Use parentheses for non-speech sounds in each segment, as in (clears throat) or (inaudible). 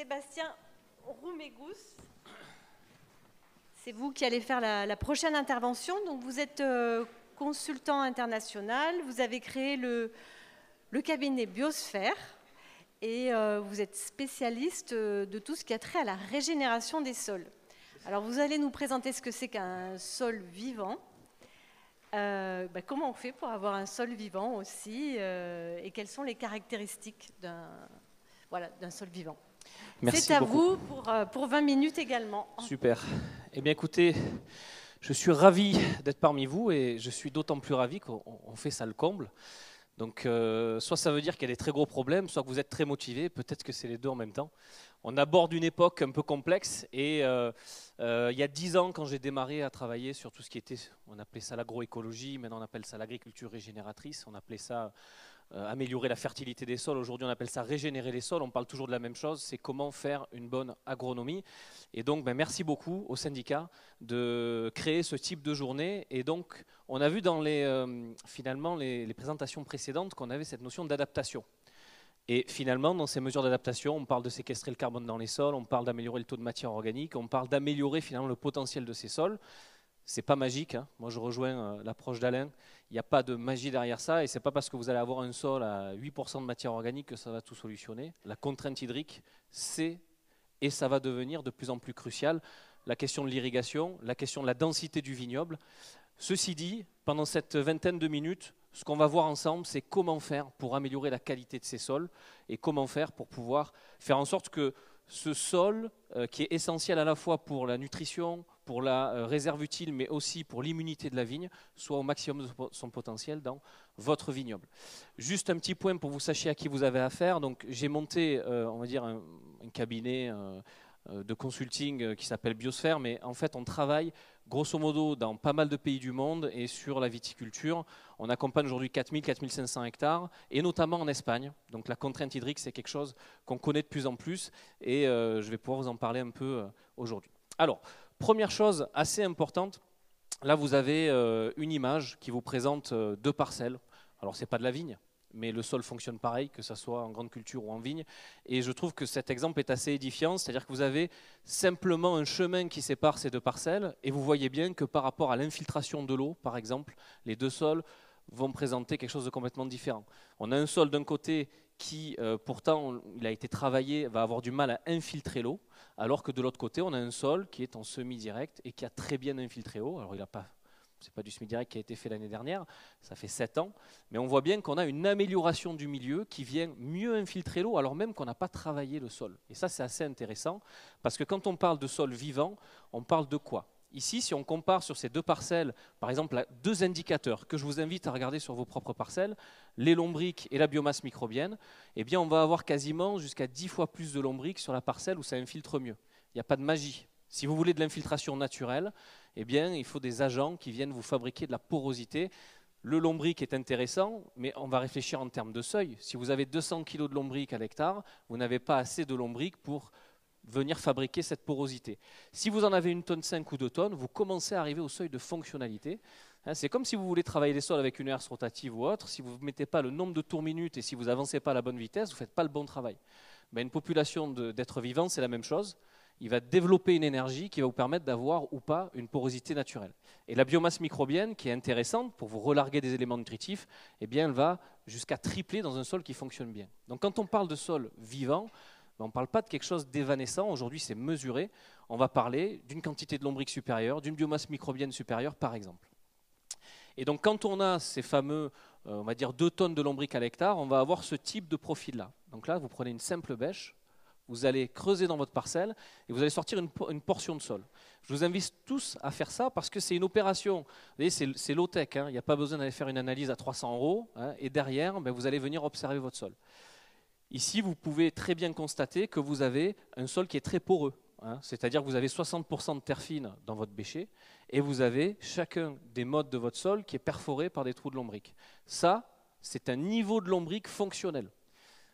Sébastien Roumégous. C'est vous qui allez faire la, prochaine intervention. Donc vous êtes euh, consultant international, vous avez créé le, cabinet Biosphère et euh, vous êtes spécialiste euh, de tout ce qui a trait à la régénération des sols. Alors vous allez nous présenter ce que c'est qu'un sol vivant, bah, comment on fait pour avoir un sol vivant aussi, et quelles sont les caractéristiques d'un sol vivant. Merci C'est à vous pour, euh, pour 20 minutes également. Super. Eh bien, écoutez, je suis ravi d'être parmi vous et je suis d'autant plus ravi qu'on fait ça le comble. Donc, euh, soit ça veut dire qu'il y a des très gros problèmes, soit que vous êtes très motivés, peut-être que c'est les deux en même temps. On aborde une époque un peu complexe et euh, il y a dix ans, quand j'ai démarré à travailler sur tout ce qui était, on appelait ça l'agroécologie, maintenant on appelle ça l'agriculture régénératrice, on appelait ça euh, améliorer la fertilité des sols. Aujourd'hui, on appelle ça régénérer les sols. On parle toujours de la même chose, c'est comment faire une bonne agronomie. Et donc, ben, merci beaucoup au syndicat de créer ce type de journée. Et donc, on a vu dans les, euh, finalement, les, présentations précédentes qu'on avait cette notion d'adaptation. Et finalement, dans ces mesures d'adaptation, on parle de séquestrer le carbone dans les sols, on parle d'améliorer le taux de matière organique, on parle d'améliorer finalement le potentiel de ces sols c'est pas magique. Hein. Moi, je rejoins euh, l'approche d'Alain. Il n'y a pas de magie derrière ça, et c'est pas parce que vous allez avoir un sol à 8% de matière organique que ça va tout solutionner. La contrainte hydrique, c'est et ça va devenir de plus en plus crucial. La question de l'irrigation, la question de la densité du vignoble. Ceci dit, pendant cette vingtaine de minutes, ce qu'on va voir ensemble, c'est comment faire pour améliorer la qualité de ces sols et comment faire pour pouvoir faire en sorte que ce sol euh, qui est essentiel à la fois pour la nutrition, pour la euh, réserve utile, mais aussi pour l'immunité de la vigne, soit au maximum de son potentiel dans votre vignoble. Juste un petit point pour vous sachiez à qui vous avez affaire. Donc j'ai monté, euh, on va dire, un, un cabinet de consulting qui s'appelle Biosphère, mais en fait on travaille grosso modo dans pas mal de pays du monde et sur la viticulture. On accompagne aujourd'hui 4000-4500 hectares et notamment en Espagne. Donc la contrainte hydrique, c'est quelque chose qu'on connaît de plus en plus et euh, je vais pouvoir vous en parler un peu euh, aujourd'hui. Alors, première chose assez importante, là vous avez euh, une image qui vous présente deux parcelles. Alors ce n'est pas de la vigne, mais le sol fonctionne pareil, que ce soit en grande culture ou en vigne. Et je trouve que cet exemple est assez édifiant, c'est-à-dire que vous avez simplement un chemin qui sépare ces deux parcelles, et vous voyez bien que par rapport à l'infiltration de l'eau, par exemple, les deux sols vont présenter quelque chose de complètement différent. On a un sol d'un côté qui, euh, pourtant, il a été travaillé, va avoir du mal à infiltrer l'eau, alors que de l'autre côté, on a un sol qui est en semi-direct et qui a très bien infiltré l'eau. Alors, il n'a pas c'est pas du semi direct qui a été fait l'année dernière, ça fait 7 ans, mais on voit bien qu'on a une amélioration du milieu qui vient mieux infiltrer l'eau alors même qu'on n'a pas travaillé le sol. Et ça c'est assez intéressant parce que quand on parle de sol vivant, on parle de quoi Ici, si on compare sur ces deux parcelles, par exemple, deux indicateurs que je vous invite à regarder sur vos propres parcelles, les lombriques et la biomasse microbienne, eh bien, on va avoir quasiment jusqu'à 10 fois plus de lombriques sur la parcelle où ça infiltre mieux. Il n'y a pas de magie. Si vous voulez de l'infiltration naturelle, eh bien, il faut des agents qui viennent vous fabriquer de la porosité. Le lombric est intéressant, mais on va réfléchir en termes de seuil. Si vous avez 200 kg de lombric à l'hectare, vous n'avez pas assez de lombric pour venir fabriquer cette porosité. Si vous en avez une tonne 5 ou 2 tonnes, vous commencez à arriver au seuil de fonctionnalité. Hein, c'est comme si vous voulez travailler les sols avec une herse rotative ou autre. Si vous ne mettez pas le nombre de tours minutes et si vous avancez pas à la bonne vitesse, vous ne faites pas le bon travail. Mais une population d'êtres vivants, c'est la même chose il va développer une énergie qui va vous permettre d'avoir ou pas une porosité naturelle. Et la biomasse microbienne, qui est intéressante pour vous relarguer des éléments nutritifs, eh bien, elle va jusqu'à tripler dans un sol qui fonctionne bien. Donc quand on parle de sol vivant, ben, on ne parle pas de quelque chose d'évanescent, aujourd'hui c'est mesuré, on va parler d'une quantité de lombrique supérieure, d'une biomasse microbienne supérieure par exemple. Et donc quand on a ces fameux, euh, on va dire 2 tonnes de lombriques à l'hectare, on va avoir ce type de profil-là. Donc là, vous prenez une simple bêche, vous allez creuser dans votre parcelle et vous allez sortir une, portion de sol. Je vous invite tous à faire ça parce que c'est une opération. Vous voyez, c'est low-tech. Hein. Il n'y a pas besoin d'aller faire une analyse à 300 euros. Hein. et derrière, ben, vous allez venir observer votre sol. Ici, vous pouvez très bien constater que vous avez un sol qui est très poreux. Hein. C'est-à-dire que vous avez 60% de terre fine dans votre bécher et vous avez chacun des modes de votre sol qui est perforé par des trous de lombrique. Ça, c'est un niveau de lombrique fonctionnel.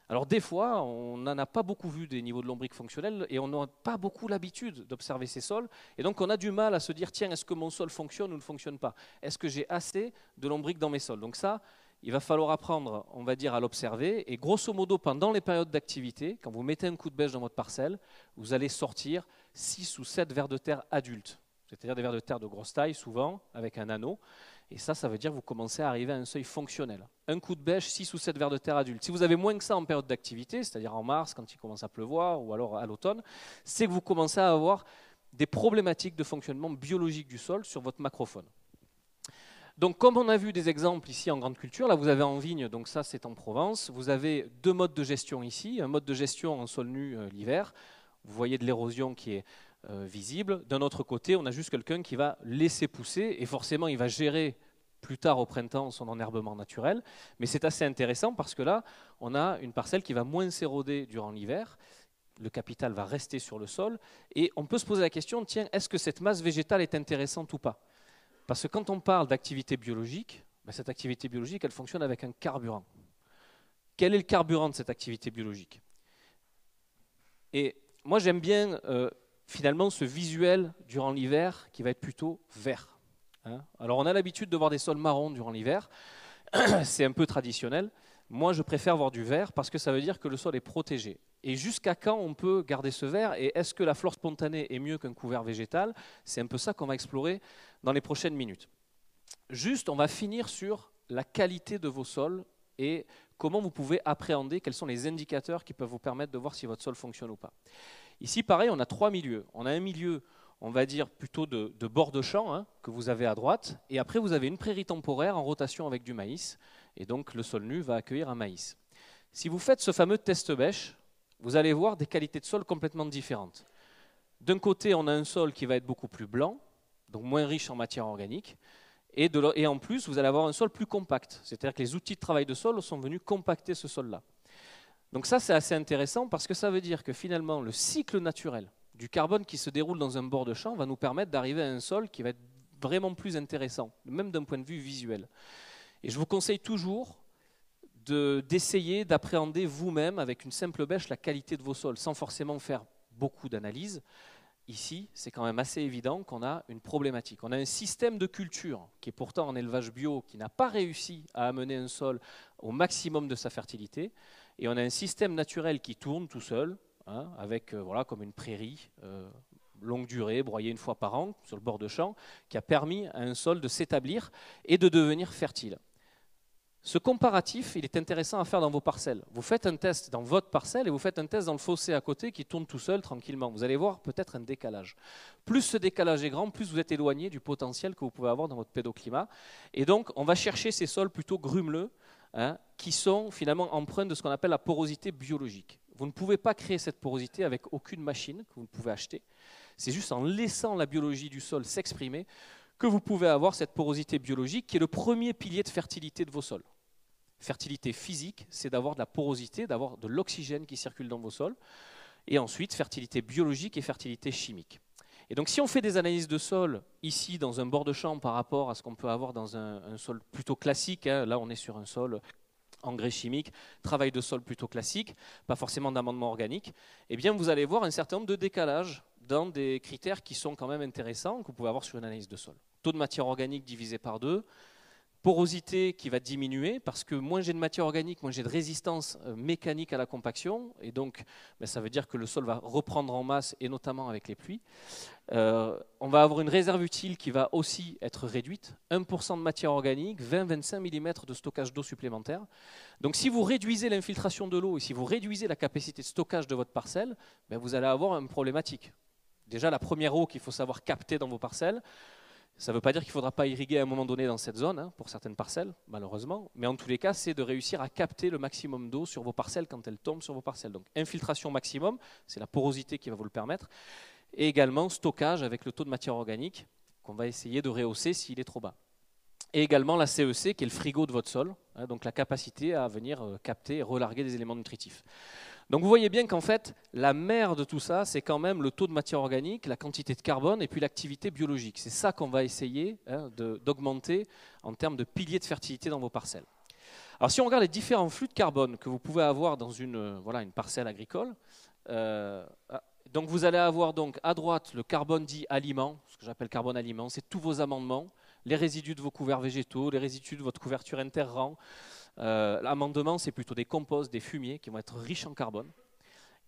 Alors des fois, on n'en a pas beaucoup vu des niveaux de lombric fonctionnels et on n'a pas beaucoup l'habitude d'observer ces sols. Et donc on a du mal à se dire, tiens, est-ce que mon sol fonctionne ou ne fonctionne pas Est-ce que j'ai assez de lombric dans mes sols Donc ça, il va falloir apprendre, on va dire, à l'observer. Et grosso modo, pendant les périodes d'activité, quand vous mettez un coup de bêche dans votre parcelle, vous allez sortir 6 ou 7 vers de terre adultes, c'est-à-dire des vers de terre de grosse taille, souvent, avec un anneau. Et ça, ça veut dire que vous commencez à arriver à un seuil fonctionnel. Un coup de bêche, 6 ou 7 vers de terre adulte. Si vous avez moins que ça en période d'activité, c'est-à-dire en mars quand il commence à pleuvoir ou alors à l'automne, c'est que vous commencez à avoir des problématiques de fonctionnement biologique du sol sur votre macrophone. Donc, comme on a vu des exemples ici en grande culture, là vous avez en vigne, donc ça c'est en Provence, vous avez deux modes de gestion ici, un mode de gestion en sol nu euh, l'hiver, vous voyez de l'érosion qui est euh, visible. D'un autre côté, on a juste quelqu'un qui va laisser pousser et forcément il va gérer plus tard au printemps son enherbement naturel. Mais c'est assez intéressant parce que là, on a une parcelle qui va moins s'éroder durant l'hiver, le capital va rester sur le sol et on peut se poser la question, tiens, est-ce que cette masse végétale est intéressante ou pas Parce que quand on parle d'activité biologique, ben, cette activité biologique, elle fonctionne avec un carburant. Quel est le carburant de cette activité biologique Et moi, j'aime bien... Euh, finalement ce visuel durant l'hiver qui va être plutôt vert. Hein. Alors on a l'habitude de voir des sols marrons durant l'hiver, (clears throat) c'est un peu traditionnel. Moi je préfère voir du vert parce que ça veut dire que le sol est protégé. Et jusqu'à quand on peut garder ce vert Et est-ce que la flore spontanée est mieux qu'un couvert végétal C'est un peu ça qu'on va explorer dans les prochaines minutes. Juste, on va finir sur la qualité de vos sols et comment vous pouvez appréhender quels sont les indicateurs qui peuvent vous permettre de voir si votre sol fonctionne ou pas. Ici, pareil, on a trois milieux. On a un milieu, on va dire, plutôt de, bord de champ, hein, que vous avez à droite, et après, vous avez une prairie temporaire en rotation avec du maïs, et donc le sol nu va accueillir un maïs. Si vous faites ce fameux test bêche, vous allez voir des qualités de sol complètement différentes. D'un côté, on a un sol qui va être beaucoup plus blanc, donc moins riche en matière organique, et, et en plus, vous allez avoir un sol plus compact, c'est-à-dire que les outils de travail de sol sont venus compacter ce sol-là. Donc ça, c'est assez intéressant parce que ça veut dire que finalement, le cycle naturel du carbone qui se déroule dans un bord de champ va nous permettre d'arriver à un sol qui va être vraiment plus intéressant, même d'un point de vue visuel. Et je vous conseille toujours d'essayer d'appréhender vous-même avec une simple bêche la qualité de vos sols, sans forcément faire beaucoup d'analyses. Ici, c'est quand même assez évident qu'on a une problématique. On a un système de culture qui est pourtant en élevage bio, qui n'a pas réussi à amener un sol au maximum de sa fertilité et on a un système naturel qui tourne tout seul, hein, avec euh, voilà, comme une prairie euh, longue durée, broyée une fois par an sur le bord de champ, qui a permis à un sol de s'établir et de devenir fertile. Ce comparatif, il est intéressant à faire dans vos parcelles. Vous faites un test dans votre parcelle et vous faites un test dans le fossé à côté qui tourne tout seul tranquillement. Vous allez voir peut-être un décalage. Plus ce décalage est grand, plus vous êtes éloigné du potentiel que vous pouvez avoir dans votre pédoclimat. Et donc, on va chercher ces sols plutôt grumeleux, Hein, qui sont finalement empreintes de ce qu'on appelle la porosité biologique. Vous ne pouvez pas créer cette porosité avec aucune machine que vous ne pouvez acheter. C'est juste en laissant la biologie du sol s'exprimer que vous pouvez avoir cette porosité biologique qui est le premier pilier de fertilité de vos sols. Fertilité physique, c'est d'avoir de la porosité, d'avoir de l'oxygène qui circule dans vos sols. Et ensuite, fertilité biologique et fertilité chimique. Et donc si on fait des analyses de sol ici dans un bord de champ par rapport à ce qu'on peut avoir dans un, sol plutôt classique, hein, là on est sur un sol engrais chimique, travail de sol plutôt classique, pas forcément d'amendement organique, eh bien vous allez voir un certain nombre de décalages dans des critères qui sont quand même intéressants que vous pouvez avoir sur une analyse de sol. Taux de matière organique divisé par deux porosité qui va diminuer parce que moins j'ai de matière organique, moins j'ai de résistance euh, mécanique à la compaction, et donc ben, ça veut dire que le sol va reprendre en masse, et notamment avec les pluies. Euh, on va avoir une réserve utile qui va aussi être réduite, 1% de matière organique, 20-25 mm de stockage d'eau supplémentaire. Donc si vous réduisez l'infiltration de l'eau et si vous réduisez la capacité de stockage de votre parcelle, ben, vous allez avoir une problématique. Déjà la première eau qu'il faut savoir capter dans vos parcelles, ça ne veut pas dire qu'il ne faudra pas irriguer à un moment donné dans cette zone, hein, pour certaines parcelles, malheureusement, mais en tous les cas, c'est de réussir à capter le maximum d'eau sur vos parcelles quand elles tombent sur vos parcelles. Donc infiltration maximum, c'est la porosité qui va vous le permettre, et également stockage avec le taux de matière organique qu'on va essayer de rehausser s'il est trop bas. Et également la CEC, e qui est le frigo de votre sol, hein, donc la capacité à venir euh, capter et relarguer des éléments nutritifs. Donc vous voyez bien qu'en fait, la mère de tout ça, c'est quand même le taux de matière organique, la quantité de carbone et puis l'activité biologique. C'est ça qu'on va essayer hein, d'augmenter en termes de piliers de fertilité dans vos parcelles. Alors si on regarde les différents flux de carbone que vous pouvez avoir dans une, euh, voilà, une parcelle agricole, euh, ah, donc vous allez avoir donc à droite le carbone dit aliment, ce que j'appelle carbone aliment, c'est tous vos amendements, les résidus de vos couverts végétaux, les résidus de votre couverture interrang, euh, l'amendement, c'est plutôt des composts, des fumiers qui vont être riches en carbone,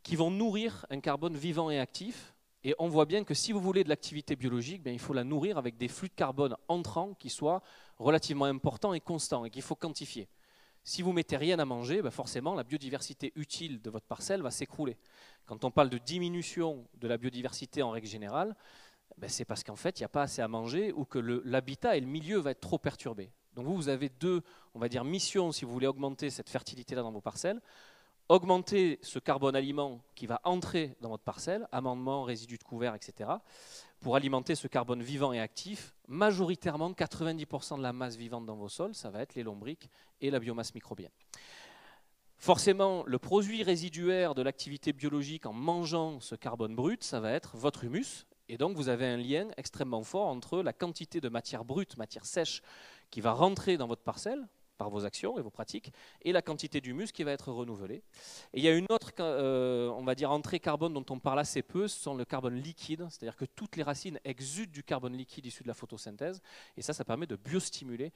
qui vont nourrir un carbone vivant et actif. Et on voit bien que si vous voulez de l'activité biologique, ben, il faut la nourrir avec des flux de carbone entrants qui soient relativement importants et constants et qu'il faut quantifier. Si vous mettez rien à manger, ben, forcément la biodiversité utile de votre parcelle va s'écrouler. Quand on parle de diminution de la biodiversité en règle générale, ben, c'est parce qu'en fait, il n'y a pas assez à manger ou que l'habitat et le milieu va être trop perturbés. Donc vous, vous avez deux, on va dire, missions si vous voulez augmenter cette fertilité-là dans vos parcelles. Augmenter ce carbone aliment qui va entrer dans votre parcelle, amendement, résidus de couvert, etc., pour alimenter ce carbone vivant et actif. Majoritairement, 90% de la masse vivante dans vos sols, ça va être les lombriques et la biomasse microbienne. Forcément, le produit résiduaire de l'activité biologique en mangeant ce carbone brut, ça va être votre humus. Et donc, vous avez un lien extrêmement fort entre la quantité de matière brute, matière sèche qui va rentrer dans votre parcelle par vos actions et vos pratiques, et la quantité du muscle qui va être renouvelée. Et il y a une autre, euh, on va dire, entrée carbone dont on parle assez peu, ce sont le carbone liquide, c'est-à-dire que toutes les racines exudent du carbone liquide issu de la photosynthèse, et ça, ça permet de biostimuler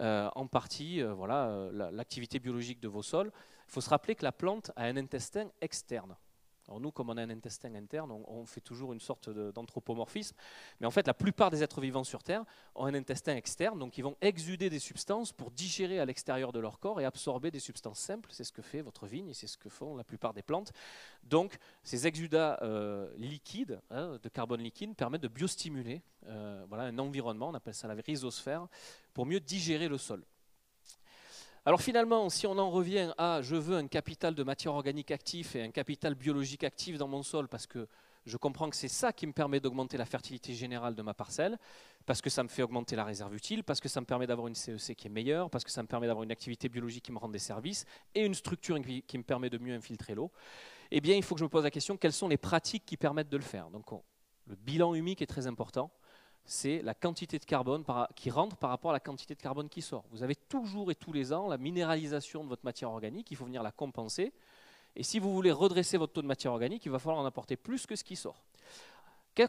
euh, en partie euh, voilà, l'activité biologique de vos sols. Il faut se rappeler que la plante a un intestin externe. Alors nous, comme on a un intestin interne, on, fait toujours une sorte d'anthropomorphisme. Mais en fait, la plupart des êtres vivants sur Terre ont un intestin externe, donc ils vont exuder des substances pour digérer à l'extérieur de leur corps et absorber des substances simples. C'est ce que fait votre vigne et c'est ce que font la plupart des plantes. Donc ces exudats euh, liquides, hein, de carbone liquide, permettent de biostimuler euh, voilà, un environnement, on appelle ça la rhizosphère, pour mieux digérer le sol. Alors finalement, si on en revient à je veux un capital de matière organique actif et un capital biologique actif dans mon sol parce que je comprends que c'est ça qui me permet d'augmenter la fertilité générale de ma parcelle, parce que ça me fait augmenter la réserve utile, parce que ça me permet d'avoir une CEC e qui est meilleure, parce que ça me permet d'avoir une activité biologique qui me rend des services et une structure qui me permet de mieux infiltrer l'eau. Eh bien, il faut que je me pose la question quelles sont les pratiques qui permettent de le faire. Donc, le bilan humique est très important c'est la quantité de carbone qui rentre par rapport à la quantité de carbone qui sort. Vous avez toujours et tous les ans la minéralisation de votre matière organique, il faut venir la compenser. Et si vous voulez redresser votre taux de matière organique, il va falloir en apporter plus que ce qui sort.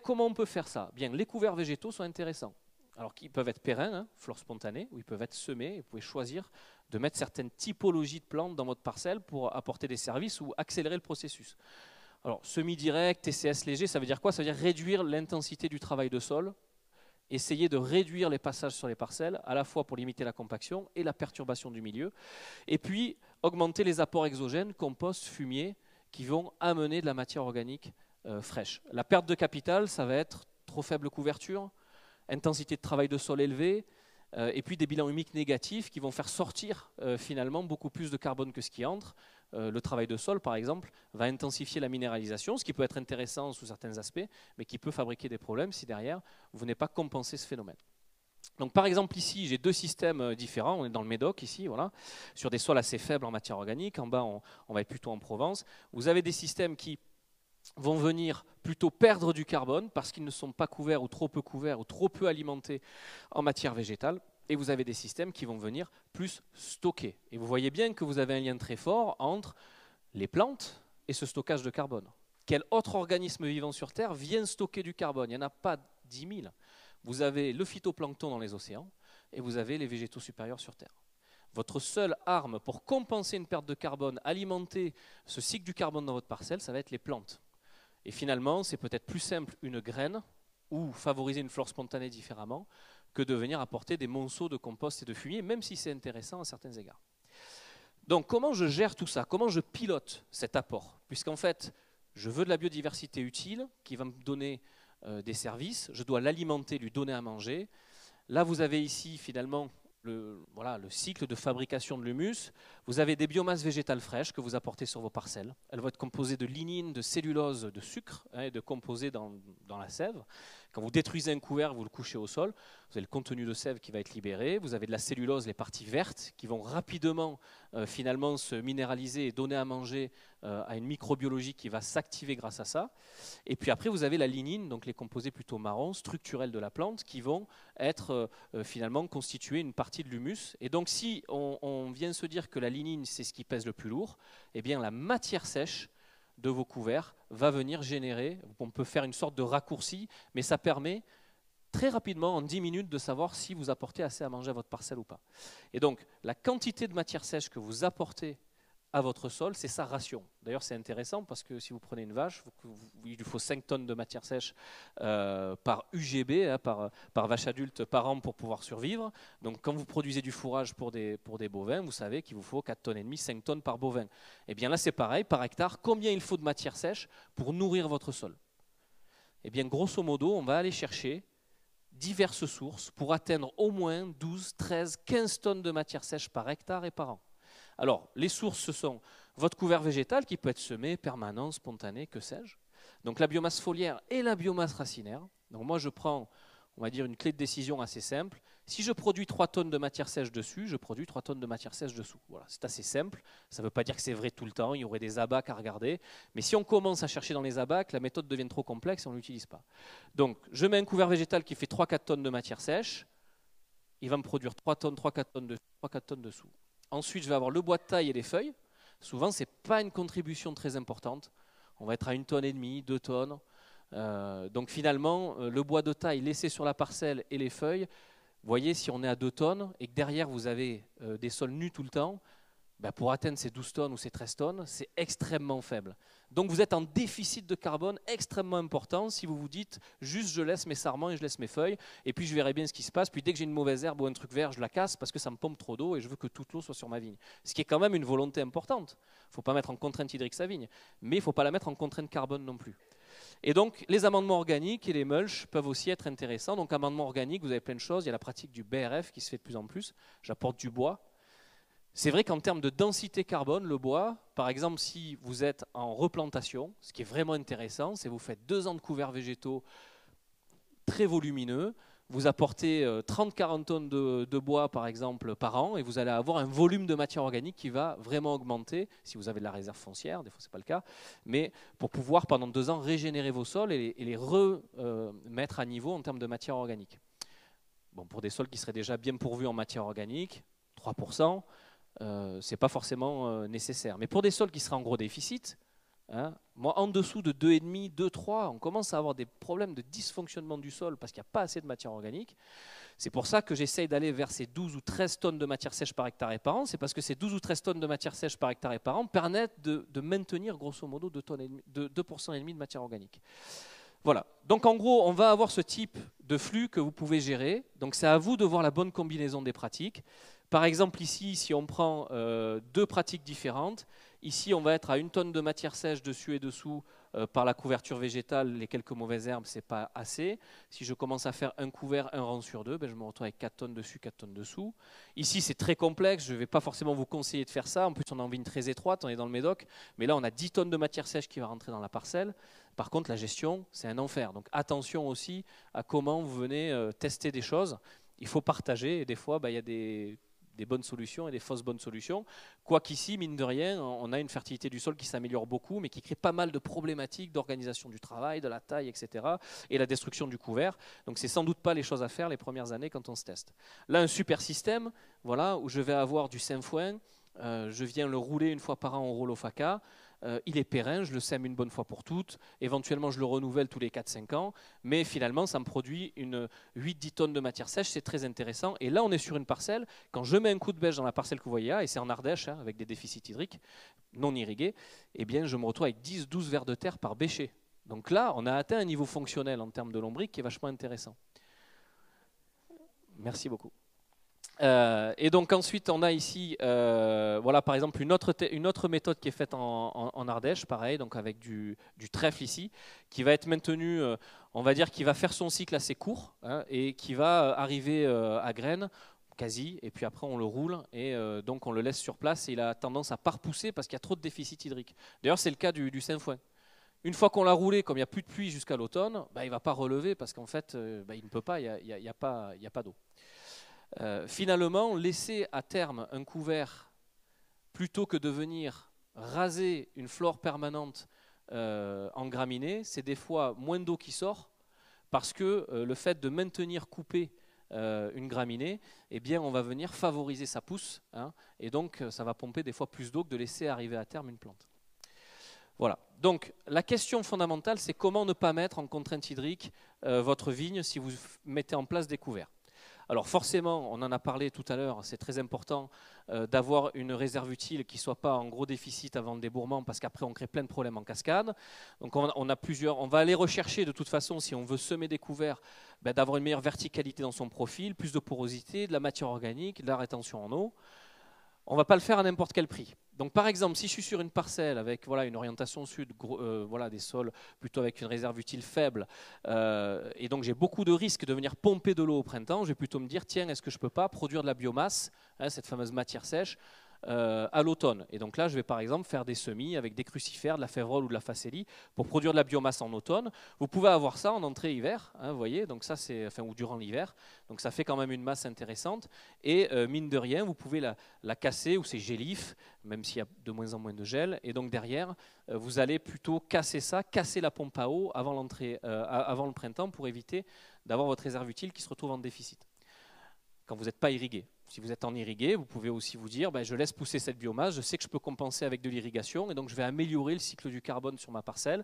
comment on peut faire ça Bien, les couverts végétaux sont intéressants. Alors qu'ils peuvent être pérennes, hein, flore spontanée, spontanées, ou ils peuvent être semés, vous pouvez choisir de mettre certaines typologies de plantes dans votre parcelle pour apporter des services ou accélérer le processus. Alors, semi-direct, TCS léger, ça veut dire quoi Ça veut dire réduire l'intensité du travail de sol essayer de réduire les passages sur les parcelles, à la fois pour limiter la compaction et la perturbation du milieu, et puis augmenter les apports exogènes, compost, fumiers, qui vont amener de la matière organique euh, fraîche. La perte de capital, ça va être trop faible couverture, intensité de travail de sol élevée, euh, et puis des bilans humiques négatifs qui vont faire sortir euh, finalement beaucoup plus de carbone que ce qui entre, euh, le travail de sol, par exemple, va intensifier la minéralisation, ce qui peut être intéressant sous certains aspects, mais qui peut fabriquer des problèmes si derrière, vous n'êtes pas compensé ce phénomène. Donc par exemple ici, j'ai deux systèmes euh, différents, on est dans le Médoc ici, voilà, sur des sols assez faibles en matière organique, en bas on, on va être plutôt en Provence. Vous avez des systèmes qui vont venir plutôt perdre du carbone parce qu'ils ne sont pas couverts ou trop peu couverts ou trop peu alimentés en matière végétale et vous avez des systèmes qui vont venir plus stocker. Et vous voyez bien que vous avez un lien très fort entre les plantes et ce stockage de carbone. Quel autre organisme vivant sur Terre vient stocker du carbone Il n'y en a pas 10 000. Vous avez le phytoplancton dans les océans et vous avez les végétaux supérieurs sur Terre. Votre seule arme pour compenser une perte de carbone, alimenter ce cycle du carbone dans votre parcelle, ça va être les plantes. Et finalement, c'est peut-être plus simple une graine ou favoriser une flore spontanée différemment que de venir apporter des monceaux de compost et de fumier, même si c'est intéressant à certains égards. Donc comment je gère tout ça Comment je pilote cet apport Puisqu'en fait, je veux de la biodiversité utile qui va me donner euh, des services, je dois l'alimenter, lui donner à manger. Là, vous avez ici finalement le, voilà, le cycle de fabrication de l'humus. Vous avez des biomasses végétales fraîches que vous apportez sur vos parcelles. Elles vont être composées de lignine, de cellulose, de sucre hein, et de composés dans, dans la sève. Quand vous détruisez un couvert, vous le couchez au sol, vous avez le contenu de sève qui va être libéré, vous avez de la cellulose, les parties vertes, qui vont rapidement euh, finalement se minéraliser et donner à manger euh, à une microbiologie qui va s'activer grâce à ça. Et puis après, vous avez la lignine, donc les composés plutôt marrons, structurels de la plante, qui vont être euh, finalement constituer une partie de l'humus. Et donc si on, on vient se dire que la lignine, c'est ce qui pèse le plus lourd, eh bien la matière sèche, de vos couverts va venir générer, on peut faire une sorte de raccourci, mais ça permet très rapidement, en 10 minutes, de savoir si vous apportez assez à manger à votre parcelle ou pas. Et donc, la quantité de matière sèche que vous apportez votre sol, c'est sa ration. D'ailleurs, c'est intéressant parce que si vous prenez une vache, il lui faut 5 tonnes de matière sèche euh, par UGB, hein, par, vache adulte par an pour pouvoir survivre. Donc, quand vous produisez du fourrage pour des, bovins, vous savez qu'il vous faut 4 tonnes et demi, 5 tonnes par bovin. Et eh bien là, c'est pareil, par hectare, combien il faut de matière sèche pour nourrir votre sol Et eh bien, grosso modo, on va aller chercher diverses sources pour atteindre au moins 12, 13, 15 tonnes de matière sèche par hectare et par an. Alors, les sources, ce sont votre couvert végétal qui peut être semé, permanent, spontané, que sais-je. Donc la biomasse foliaire et la biomasse racinaire. Donc moi, je prends, on va dire, une clé de décision assez simple. Si je produis 3 tonnes de matière sèche dessus, je produis 3 tonnes de matière sèche dessous. Voilà, c'est assez simple. Ça ne veut pas dire que c'est vrai tout le temps. Il y aurait des abacs à regarder. Mais si on commence à chercher dans les abacs, la méthode devient trop complexe et on ne l'utilise pas. Donc, je mets un couvert végétal qui fait 3-4 tonnes de matière sèche. Il va me produire 3 tonnes, 3-4 tonnes, de, 3, 4 tonnes dessous. Ensuite, je vais avoir le bois de taille et les feuilles. Souvent, ce n'est pas une contribution très importante. On va être à une tonne et demie, deux tonnes. Euh, donc finalement, euh, le bois de taille laissé sur la parcelle et les feuilles, voyez, si on est à deux tonnes et que derrière vous avez euh, des sols nus tout le temps, bah, pour atteindre ces 12 tonnes ou ces 13 tonnes, c'est extrêmement faible. Donc vous êtes en déficit de carbone extrêmement important si vous vous dites juste je laisse mes sarments et je laisse mes feuilles, et puis je verrai bien ce qui se passe, puis dès que j'ai une mauvaise herbe ou un truc vert, je la casse parce que ça me pompe trop d'eau et je veux que toute l'eau soit sur ma vigne. Ce qui est quand même une volonté importante. Il ne faut pas mettre en contrainte hydrique sa vigne, mais il ne faut pas la mettre en contrainte carbone non plus. Et donc, les amendements organiques et les mulches peuvent aussi être intéressants. Donc, amendement organiques, vous avez plein de choses. Il y a la pratique du BRF qui se fait de plus en plus. J'apporte du bois. C'est vrai qu'en termes de densité carbone, le bois, par exemple, si vous êtes en replantation, ce qui est vraiment intéressant, c'est vous faites deux ans de couverts végétaux très volumineux, vous apportez 30-40 euh, tonnes de, bois, par exemple, par an, et vous allez avoir un volume de matière organique qui va vraiment augmenter, si vous avez de la réserve foncière, des fois ce n'est pas le cas, mais pour pouvoir, pendant deux ans, régénérer vos sols et, les remettre euh, à niveau en termes de matière organique. Bon, pour des sols qui seraient déjà bien pourvus en matière organique, 3%, euh, ce n'est pas forcément euh, nécessaire. Mais pour des sols qui seraient en gros déficit, hein, moi en dessous de 2,5, 2,3, on commence à avoir des problèmes de dysfonctionnement du sol parce qu'il n'y a pas assez de matière organique. C'est pour ça que j'essaye d'aller vers ces 12 ou 13 tonnes de matière sèche par hectare et par an. C'est parce que ces 12 ou 13 tonnes de matière sèche par hectare et par an permettent de, maintenir grosso modo 2,5% de, et demi de matière organique. Voilà. Donc en gros, on va avoir ce type de flux que vous pouvez gérer. Donc c'est à vous de voir la bonne combinaison des pratiques. Par exemple, ici, si on prend euh, deux pratiques différentes, ici, on va être à une tonne de matière sèche dessus et dessous euh, par la couverture végétale, les quelques mauvaises herbes, c'est pas assez. Si je commence à faire un couvert, un rang sur deux, ben, je me retrouve avec 4 tonnes dessus, 4 tonnes dessous. Ici, c'est très complexe, je ne vais pas forcément vous conseiller de faire ça. En plus, on a une vigne très étroite, on est dans le Médoc, mais là, on a 10 tonnes de matière sèche qui va rentrer dans la parcelle. Par contre, la gestion, c'est un enfer. Donc attention aussi à comment vous venez euh, tester des choses. Il faut partager et des fois, ben, il y a des des bonnes solutions et des fausses bonnes solutions. Quoi Quoiqu'ici, mine de rien, on a une fertilité du sol qui s'améliore beaucoup, mais qui crée pas mal de problématiques d'organisation du travail, de la taille, etc. et la destruction du couvert. Donc c'est sans doute pas les choses à faire les premières années quand on se teste. Là, un super système, voilà, où je vais avoir du sainfoin, euh, je viens le rouler une fois par an en rouleau faca. Euh, il est périn, je le sème une bonne fois pour toutes, éventuellement je le renouvelle tous les 4-5 ans, mais finalement ça me produit une 8-10 tonnes de matière sèche, c'est très intéressant. Et là on est sur une parcelle, quand je mets un coup de bêche dans la parcelle que vous voyez là, et c'est en Ardèche, hein, avec des déficits hydriques non irrigués, eh bien je me retrouve avec 10-12 vers de terre par bêcher. Donc là, on a atteint un niveau fonctionnel en termes de lombrique qui est vachement intéressant. Merci beaucoup. Euh, et donc ensuite, on a ici, euh, voilà, par exemple, une autre, méthode qui est faite en, Ardèche, pareil, donc avec du, trèfle ici, qui va être maintenu, euh, on va dire, qui va faire son cycle assez court hein, et qui va arriver à graines quasi, et puis après on le roule, et donc on le laisse sur place, et il a tendance à pas repousser parce qu'il y a trop de déficit hydrique. D'ailleurs, c'est le cas du, du Saint-Fouin. Une fois qu'on l'a roulé, comme il n'y a plus de pluie jusqu'à l'automne, bah, il ne va pas relever parce qu'en fait, bah, il ne peut pas, il n'y a, pas d'eau. Euh, finalement, laisser à terme un couvert plutôt que de venir raser une flore permanente euh, en graminée, c'est des fois moins d'eau qui sort parce que euh, le fait de maintenir coupée une graminée, eh bien, on va venir favoriser sa pousse hein, et donc ça va pomper des fois plus d'eau que de laisser arriver à terme une plante. Voilà. Donc la question fondamentale, c'est comment ne pas mettre en contrainte hydrique votre vigne si vous mettez en place des couverts. Alors forcément, on en a parlé tout à l'heure, c'est très important euh, d'avoir une réserve utile qui ne soit pas en gros déficit avant le débourrement, parce qu'après on crée plein de problèmes en cascade. Donc on, va aller rechercher de toute façon, si on veut semer des couverts, ben, d'avoir une meilleure verticalité dans son profil, plus de porosité, de la matière organique, de la rétention en eau on ne va pas le faire à n'importe quel prix. Donc par exemple, si je suis sur une parcelle avec voilà, une orientation sud, euh, voilà, des sols plutôt avec une réserve utile faible, euh, et donc j'ai beaucoup de risques de venir pomper de l'eau au printemps, je vais plutôt me dire, tiens, est-ce que je ne peux pas produire de la biomasse, hein, cette fameuse matière sèche, euh, à l'automne. Et donc là, je vais par exemple faire des semis avec des crucifères, de la févrole ou de la facélie pour produire de la biomasse en automne. Vous pouvez avoir ça en entrée hiver, hein, vous voyez, donc ça c'est, enfin, ou durant l'hiver. Donc ça fait quand même une masse intéressante. Et euh, mine de rien, vous pouvez la, casser ou c'est gélif, même s'il y a de moins en moins de gel. Et donc derrière, euh, vous allez plutôt casser ça, casser la pompe à eau avant l'entrée, avant le printemps pour éviter d'avoir votre réserve utile qui se retrouve en déficit quand vous n'êtes pas irrigué si vous êtes en irrigué, vous pouvez aussi vous dire, ben, je laisse pousser cette biomasse, je sais que je peux compenser avec de l'irrigation, et donc je vais améliorer le cycle du carbone sur ma parcelle,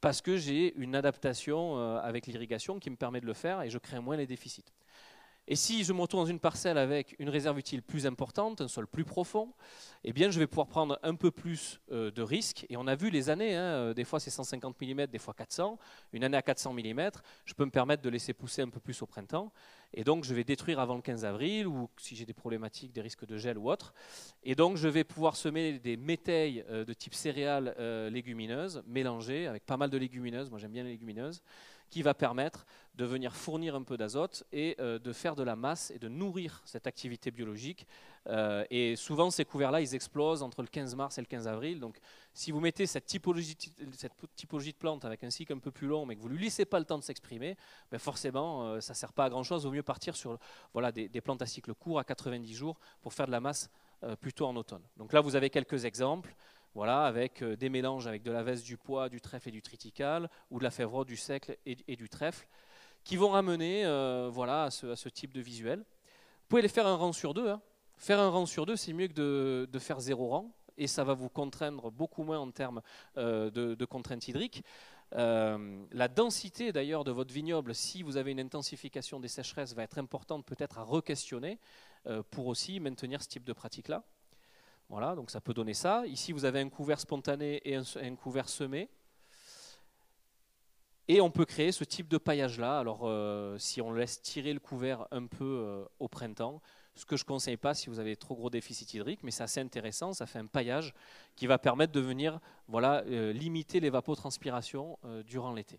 parce que j'ai une adaptation euh, avec l'irrigation qui me permet de le faire, et je crée moins les déficits. Et si je me dans une parcelle avec une réserve utile plus importante, un sol plus profond, eh bien je vais pouvoir prendre un peu plus euh, de risques. Et on a vu les années, hein, euh, des fois c'est 150 mm, des fois 400. Une année à 400 mm, je peux me permettre de laisser pousser un peu plus au printemps. Et donc je vais détruire avant le 15 avril, ou si j'ai des problématiques, des risques de gel ou autre. Et donc je vais pouvoir semer des métailles euh, de type céréales légumineuses, mélangées avec pas mal de légumineuses. Moi j'aime bien les légumineuses qui va permettre de venir fournir un peu d'azote et euh, de faire de la masse et de nourrir cette activité biologique. Euh, et souvent, ces couverts-là, ils explosent entre le 15 mars et le 15 avril. Donc, si vous mettez cette typologie, de plante avec un cycle un peu plus long, mais que vous ne lui laissez pas le temps de s'exprimer, ben forcément, euh, ça ne sert pas à grand-chose. Vaut mieux partir sur voilà, des, des, plantes à cycle court à 90 jours pour faire de la masse plutôt en automne. Donc là, vous avez quelques exemples voilà, avec euh, des mélanges avec de la veste du poids, du trèfle et du tritical, ou de la févrole, du secle et, du trèfle, qui vont ramener euh, voilà, à ce, type de visuel. Vous pouvez les faire un rang sur deux. Hein. Faire un rang sur deux, c'est mieux que de, faire zéro rang, et ça va vous contraindre beaucoup moins en termes euh, de, contraintes hydriques. la densité d'ailleurs de votre vignoble, si vous avez une intensification des sécheresses, va être importante peut-être à re-questionner pour aussi maintenir ce type de pratique-là. Voilà, donc ça peut donner ça. Ici, vous avez un couvert spontané et un, couvert semé. Et on peut créer ce type de paillage-là. Alors, euh, si on laisse tirer le couvert un peu euh, au printemps, ce que je ne conseille pas si vous avez trop gros déficit hydrique, mais c'est assez intéressant, ça fait un paillage qui va permettre de venir voilà, euh, limiter l'évapotranspiration durant l'été.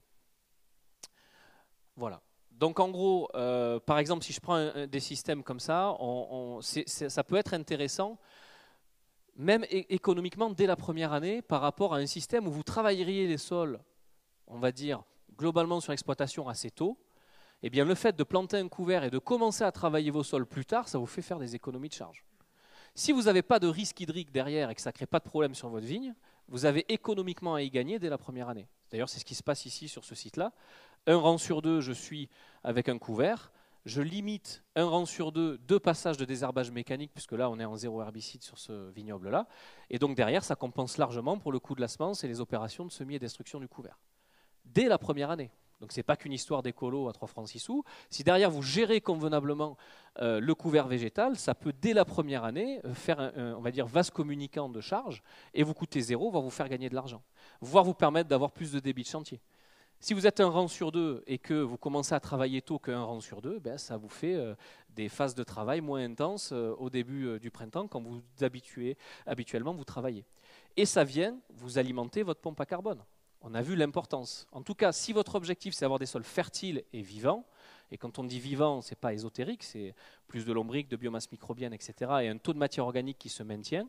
Voilà. Donc en gros, par exemple, si je prends des systèmes comme ça, ça peut être intéressant même économiquement dès la première année, par rapport à un système où vous travailleriez les sols, on va dire, globalement sur l'exploitation assez tôt, eh bien le fait de planter un couvert et de commencer à travailler vos sols plus tard, ça vous fait faire des économies de charge. Si vous n'avez pas de risque hydrique derrière et que ça ne crée pas de problème sur votre vigne, vous avez économiquement à y gagner dès la première année. D'ailleurs, c'est ce qui se passe ici sur ce site-là. Un rang sur deux, je suis avec un couvert je limite un rang sur deux, deux passages de désherbage mécanique, puisque là on est en zéro herbicide sur ce vignoble-là. Et donc derrière, ça compense largement pour le coût de la semence et les opérations de semis et destruction du couvert. Dès la première année. Donc ce n'est pas qu'une histoire d'écolo à 3 francs 6 sous. Si derrière vous gérez convenablement euh, le couvert végétal, ça peut dès la première année euh, faire un, on va dire, vaste communicant de charge et vous coûter zéro, voire vous faire gagner de l'argent, voire vous permettre d'avoir plus de débit de chantier. Si vous êtes un rang sur deux et que vous commencez à travailler tôt qu'un rang sur deux, ben, ça vous fait euh, des phases de travail moins intenses euh, au début euh, du printemps quand vous habituez, habituellement vous travaillez. Et ça vient vous alimenter votre pompe à carbone. On a vu l'importance. En tout cas, si votre objectif c'est d'avoir des sols fertiles et vivants, et quand on dit vivant, n'est pas ésotérique, c'est plus de lombriques, de biomasse microbienne, etc., et un taux de matière organique qui se maintient,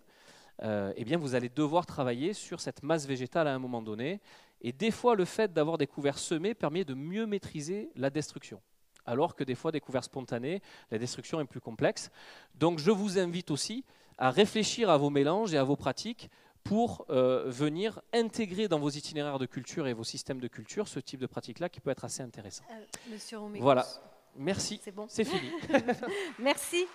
eh bien vous allez devoir travailler sur cette masse végétale à un moment donné et des fois, le fait d'avoir des couverts semés permet de mieux maîtriser la destruction. Alors que des fois, des couverts spontanés, la destruction est plus complexe. Donc je vous invite aussi à réfléchir à vos mélanges et à vos pratiques pour euh, venir intégrer dans vos itinéraires de culture et vos systèmes de culture ce type de pratique-là qui peut être assez intéressant. Euh, monsieur Romé. Voilà. Merci. C'est bon. C'est fini. (laughs) (laughs) Merci.